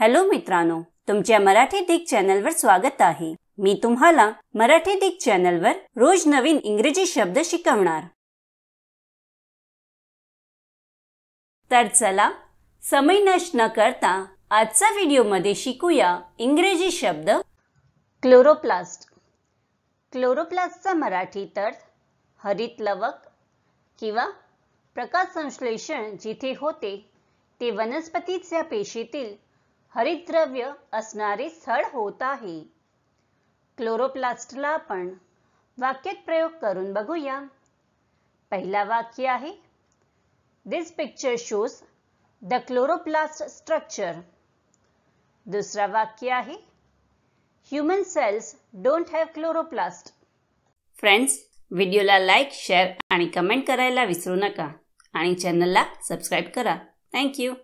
hello मित्रांनो तुमच्या मराठी दिग चॅनलवर स्वागत आहे मी तुम्हाला मराठी दिग चॅनलवर रोज नवीन इंग्रजी शब्द शिकवणार तर चला समय नष्ट न करता आजचा मध्ये शिकूया इंग्रजी शब्द क्लोरोप्लास्ट क्लोरोप्लास्टचा मराठी अर्थ हरित लवक किंवा प्रकाश संश्लेषण जिथे होते ते वनस्पतीच्या पेशीतील हरितद्रव्य असणारे स्थळ होत आहे क्लोरोप्लास्टला आपण वाक्यात प्रयोग करून बघूया पहिला वाक्य आहे this picture shows the chloroplast structure दुसरा वाक्य आहे human cells don't have chloroplast friends व्हिडिओला लाईक शेअर आणि कमेंट करायला विसरू नका आणि चॅनलला सबस्क्राईब करा थँक्यू